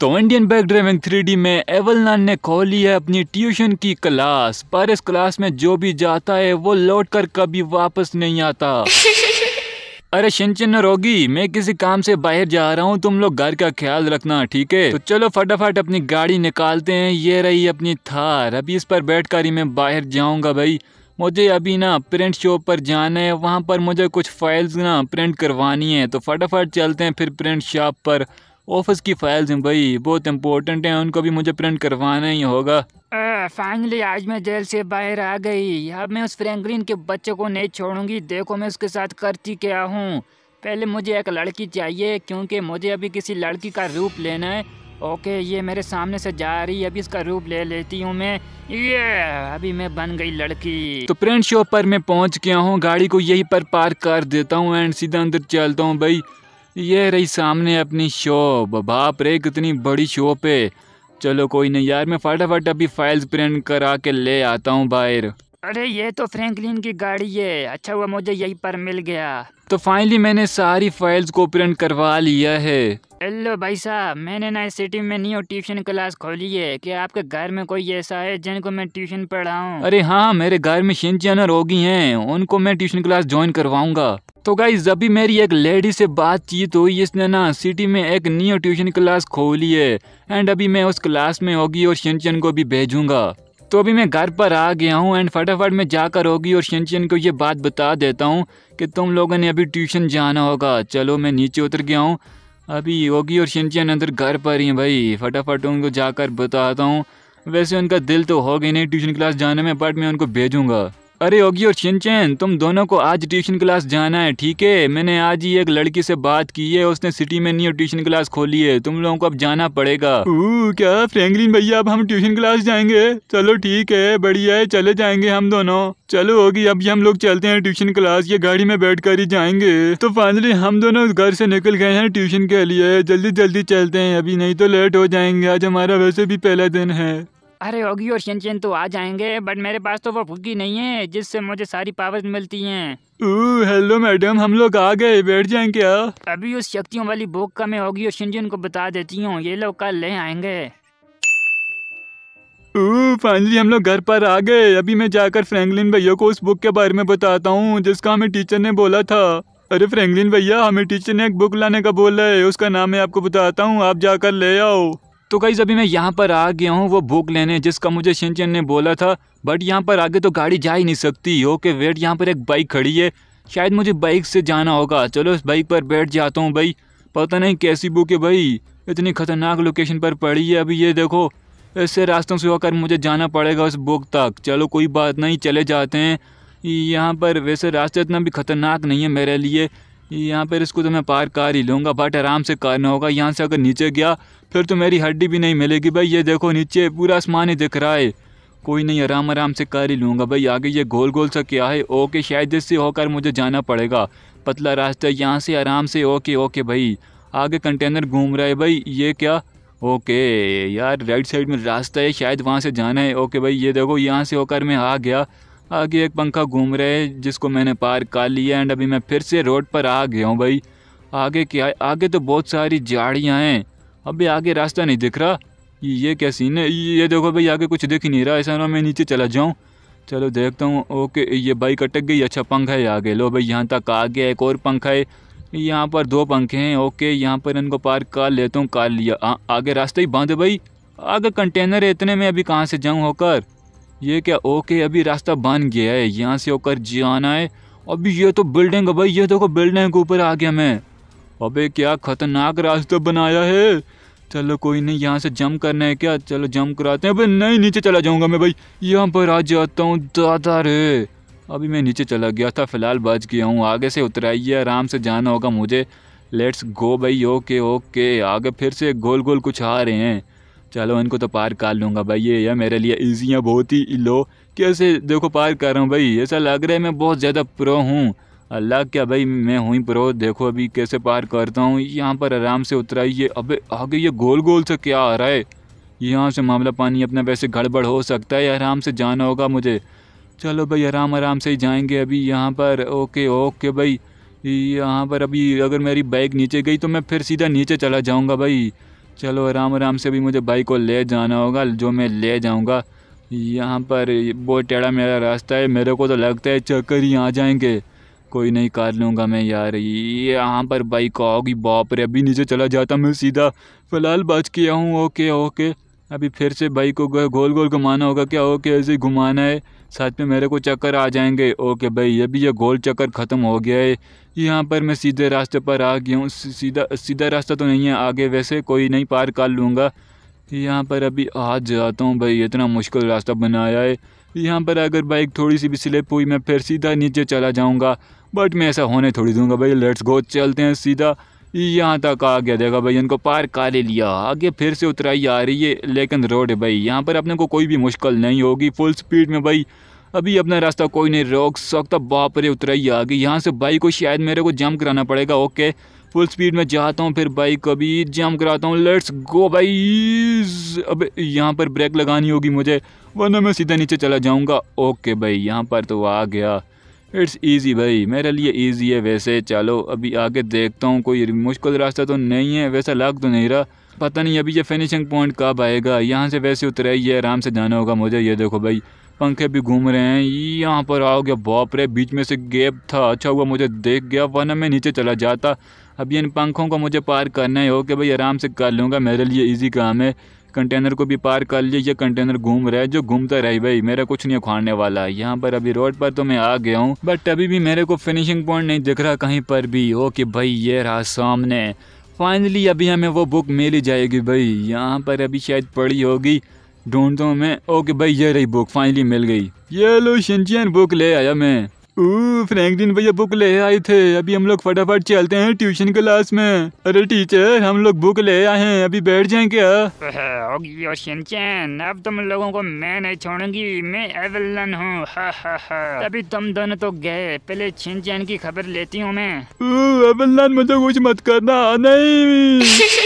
तो Indian back driving three में एवलनान ने खोली है अपनी ट्यूशन की क्लास पर इस क्लास में जो भी जाता है वो लौट कर कभी वापस नहीं आता अरे शिनचन रोगी मैं किसी काम से बाहर जा रहा हूँ तुम लोग घर का ख्याल रखना ठीक है तो चलो फटाफट अपनी गाड़ी निकालते हैं ये रही अपनी थार अभी इस पर बैठ कर ही मैं बाहर जाऊँगा भाई मुझे अभी ना प्रिंट शॉप पर जाना है वहाँ पर मुझे कुछ फाइल्स ना प्रिंट करवानी है तो फटाफट चलते हैं फिर प्रिंट शॉप पर ऑफिस की फाइल्स हैं भाई बहुत इंपॉर्टेंट हैं उनको भी मुझे प्रिंट करवाना ही होगा फाइनली आज मैं जेल से बाहर आ गई अब मैं उस फ्रेंकलिन के बच्चे को नहीं छोड़ूंगी देखो मैं उसके साथ करती क्या हूँ पहले मुझे एक लड़की चाहिए क्योंकि मुझे अभी किसी लड़की का रूप लेना है ओके ये मेरे सामने से जा रही है अभी इसका रूप ले लेती हूँ मैं ये अभी मैं बन गई लड़की तो प्रिंट शॉप पर मैं पहुँच गया हूँ गाड़ी को यही पर पार्क कर देता हूँ एंड सीधा अंदर चलता हूँ भाई ये रही सामने अपनी शॉप बाप रे कितनी बड़ी शॉप है चलो कोई नहीं यार मैं फटाफट अभी फाइल्स प्रिंट करा के ले आता हूँ बाहर अरे ये तो फ्रैंकलिन की गाड़ी है अच्छा हुआ मुझे यही पर मिल गया तो फाइनली मैंने सारी फाइल्स को प्रिंट करवा लिया है हेलो भाई साहब मैंने ना सिटी में न्यू ट्यूशन क्लास खोली है क्या आपके घर में कोई ऐसा है जिनको मैं ट्यूशन पढ़ाऊँ अरे हाँ मेरे घर में शिंचन रोगी हैं उनको मैं ट्यूशन क्लास ज्वाइन करवाऊंगा तो गाई जब भी मेरी एक लेडी से बातचीत हुई इसने ना सिटी में एक न्यू ट्यूशन क्लास खोली है एंड अभी मैं उस क्लास में होगी और शिनचन को भी भेजूंगा तो अभी मैं घर पर आ गया हूँ एंड फटाफट में जाकर होगी और शिनचन को ये बात बता देता हूँ कि तुम लोगों ने अभी ट्यूशन जाना होगा चलो मैं नीचे उतर गया हूँ अभी योगी और शिनचैन अंदर घर पर ही हैं भाई फटाफट उनको जाकर बताता हूँ वैसे उनका दिल तो हो गया नहीं ट्यूशन क्लास जाने में बट मैं उनको भेजूंगा अरे योगी और शिनचैन तुम दोनों को आज ट्यूशन क्लास जाना है ठीक है मैंने आज ही एक लड़की से बात की है उसने सिटी में न्यू ट्यूशन क्लास खोली है तुम लोगों को अब जाना पड़ेगा ओ, क्या फ्रेंकलिन भैया अब हम ट्यूशन क्लास जाएंगे चलो ठीक है बढ़िया है चले जाएंगे हम दोनों चलो होगी अब हम लोग चलते हैं ट्यूशन क्लास ये गाड़ी में बैठ कर ही जाएंगे तो फाइनली हम दोनों घर से निकल गए हैं ट्यूशन के लिए जल्दी जल्दी चलते हैं अभी नहीं तो लेट हो जाएंगे आज हमारा वैसे भी पहला दिन है अरे ओगी और शिनचैन तो आ जाएंगे बट मेरे पास तो वो फुग्गी नहीं है जिससे मुझे सारी पावर्स मिलती है हेलो मैडम हम लोग आ गए बैठ जाएं क्या अभी उस शक्तियों वाली बुक का मैं ओगी और शिनचैन को बता देती हूँ ये लोग कल ले आएंगे फाइनली हम लोग घर पर आ गए अभी मैं जाकर फ्रैंकलिन भैया को उस बुक के बारे में बताता हूँ जिसका हमें टीचर ने बोला था अरे फ्रैंकलिन भैया हमें टीचर ने एक बुक लाने का बोला है उसका नाम मैं आपको बताता हूँ आप जाकर ले आओ तो कहीं अभी मैं यहाँ पर आ गया हूँ वो बुक लेने जिसका मुझे शिनचन ने बोला था बट यहाँ पर आगे तो गाड़ी जा ही नहीं सकती ओके वेट यहाँ पर एक बाइक खड़ी है शायद मुझे बाइक से जाना होगा चलो इस बाइक पर बैठ जाता हूँ भाई पता नहीं कैसी बुक है भाई इतनी ख़तरनाक लोकेशन पर पड़ी है अभी ये देखो ऐसे रास्तों से होकर मुझे जाना पड़ेगा उस बुक तक चलो कोई बात नहीं चले जाते हैं यहाँ पर वैसे रास्ता इतना भी ख़तरनाक नहीं है मेरे लिए यहाँ पर इसको तो मैं पार कर ही लूँगा बट आराम से करना होगा यहाँ से अगर नीचे गया फिर तो मेरी हड्डी भी नहीं मिलेगी भाई ये देखो नीचे पूरा आसमान ही दिख रहा है कोई नहीं आराम आराम से कर ही लूँगा भाई आगे ये गोल गोल सा क्या है ओके शायद इससे होकर मुझे जाना पड़ेगा पतला रास्ता यहाँ से आराम से ओके ओके भाई आगे कंटेनर घूम रहा है भाई ये क्या ओके यार राइट साइड में रास्ता है शायद वहाँ से जाना है ओके भाई ये देखो यहाँ से होकर मैं आ गया आगे एक पंखा घूम रहा है जिसको मैंने पार कर लिया एंड अभी मैं फिर से रोड पर आ गया हूँ भाई आगे क्या आगे तो बहुत सारी झाड़ियाँ हैं अभी आगे रास्ता नहीं दिख रहा ये क्या सीन है ये देखो भाई आगे कुछ दिख ही नहीं रहा ऐसा ना मैं नीचे चला जाऊँ चलो देखता हूँ ओके ये बाइक अटक गई अच्छा पंखा है आगे लो भाई यहाँ तक आ गया एक और पंखा है यहाँ पर दो पंखे हैं ओके यहाँ पर इनको पार कर लेता हूँ कार लिया आ, आगे रास्ता ही बंद भाई आगे कंटेनर है इतने में अभी कहाँ से जाऊँ होकर ये क्या ओके अभी रास्ता बन गया है यहाँ से होकर जी आना है अभी ये तो बिल्डिंग है भाई ये देखो तो बिल्डिंग के ऊपर आ गया मैं अबे क्या खतरनाक रास्ता बनाया है चलो कोई नहीं यहाँ से जम करना है क्या चलो जम कराते हैं अबे नहीं नीचे चला जाऊँगा मैं भाई यहाँ पर आ जाता हूँ दादा रे अभी मैं नीचे चला गया था फ़िलहाल बच गया हूँ आगे से उतराइए आराम से जाना होगा मुझे लेट्स गो भाई ओके ओके आगे फिर से गोल गोल कुछ आ रहे हैं चलो इनको तो पार कर लूँगा भाई ये यार मेरे लिए ईजी है बहुत ही लो कैसे देखो पार कर रहा हूँ भाई ऐसा लग रहा है मैं बहुत ज़्यादा प्रो हूँ अल्लाह क्या भाई मैं हूँ ही प्रो देखो अभी कैसे पार करता हूँ यहाँ पर आराम से उतरा ये अबे आगे ये गोल गोल से क्या आ रहा है यहाँ से मामला पानी अपना वैसे गड़बड़ हो सकता है आराम से जाना होगा मुझे चलो भाई आराम आराम से ही जाएंगे अभी यहाँ पर ओके ओके भाई यहाँ पर अभी अगर मेरी बाइक नीचे गई तो मैं फिर सीधा नीचे चला जाऊँगा भाई चलो आराम आराम से भी मुझे बाइक को ले जाना होगा जो मैं ले जाऊँगा यहाँ पर बहुत टेढ़ा मेरा रास्ता है मेरे को तो लगता है चक्कर ही आ जाएंगे कोई नहीं कर लूँगा मैं यार यहाँ पर बाइक आओगी बाप रे अभी नीचे चला जाता मैं सीधा फ़िलहाल बच गया हूँ ओके ओके अभी फिर से बाइक को गोल गोल घुमाना होगा क्या ओके ऐसे ही घुमाना है साथ में मेरे को चक्कर आ जाएंगे ओके भाई अभी ये गोल चक्कर ख़त्म हो गया है यहाँ पर मैं सीधे रास्ते पर आ गया हूँ सीधा सीधा रास्ता तो नहीं है आगे वैसे कोई नहीं पार कर लूँगा यहाँ पर अभी आज जाता हूँ भाई इतना मुश्किल रास्ता बनाया है यहाँ पर अगर बाइक थोड़ी सी भी स्लिप हुई मैं फिर सीधा नीचे चला जाऊँगा बट मैं ऐसा होने थोड़ी दूँगा भाई लेट्स गो चलते हैं सीधा यहाँ तक आ गया देखा भाई इनको पार कर लिया आगे फिर से उतराई आ रही है लेकिन रोड भाई यहाँ पर अपने को कोई भी मुश्किल नहीं होगी फुल स्पीड में भाई अभी अपना रास्ता कोई नहीं रोक सकता बाप रे उतराई आ गई यहाँ से बाइक को शायद मेरे को जंप कराना पड़ेगा ओके फुल स्पीड में जाता हूँ फिर बाइक को भी जंप कराता हूँ लेट्स गो भाई अब यहाँ पर ब्रेक लगानी होगी मुझे वरना मैं सीधा नीचे चला जाऊँगा ओके भाई यहाँ पर तो आ गया इट्स ईजी भाई मेरे लिए ईजी है वैसे चलो अभी आगे देखता हूँ कोई मुश्किल रास्ता तो नहीं है वैसा लग तो नहीं रहा पता नहीं अभी ये फिनिशिंग पॉइंट कब आएगा यहाँ से वैसे उतरा ही है आराम से जाना होगा मुझे ये देखो भाई पंखे भी घूम रहे हैं यहाँ पर आओगे गया बाप बीच में से गैप था अच्छा हुआ मुझे देख गया वरना मैं नीचे चला जाता अभी इन पंखों को मुझे पार करना ही हो कि भाई आराम से कर लूँगा मेरे लिए इजी काम है कंटेनर को भी पार कर लीजिए ये कंटेनर घूम रहा है जो घूमता रही भाई मेरा कुछ नहीं उखाड़ने वाला यहाँ पर अभी रोड पर तो मैं आ गया हूँ बट अभी भी मेरे को फिनिशिंग पॉइंट नहीं दिख रहा कहीं पर भी ओके भाई ये रहा सामने फाइनली अभी हमें वो बुक मिल ही जाएगी भाई यहाँ पर अभी शायद पड़ी होगी ढूंढता हूँ मैं ओके भाई ये रही बुक फाइनली मिल गई ये लो शिनचियन बुक ले आया मैं फ्रैंकलिन भैया बुक ले आए थे अभी हम लोग फटाफट चलते हैं ट्यूशन क्लास में अरे टीचर हम लोग बुक ले आए हैं अभी बैठ जाए क्या अब तुम लोगों को मैं नहीं छोड़ूंगी मैं एवलन हूँ अभी तुम दोनों तो गए पहले छिन की खबर लेती हूँ मैं एवलन मुझे कुछ मत करना नहीं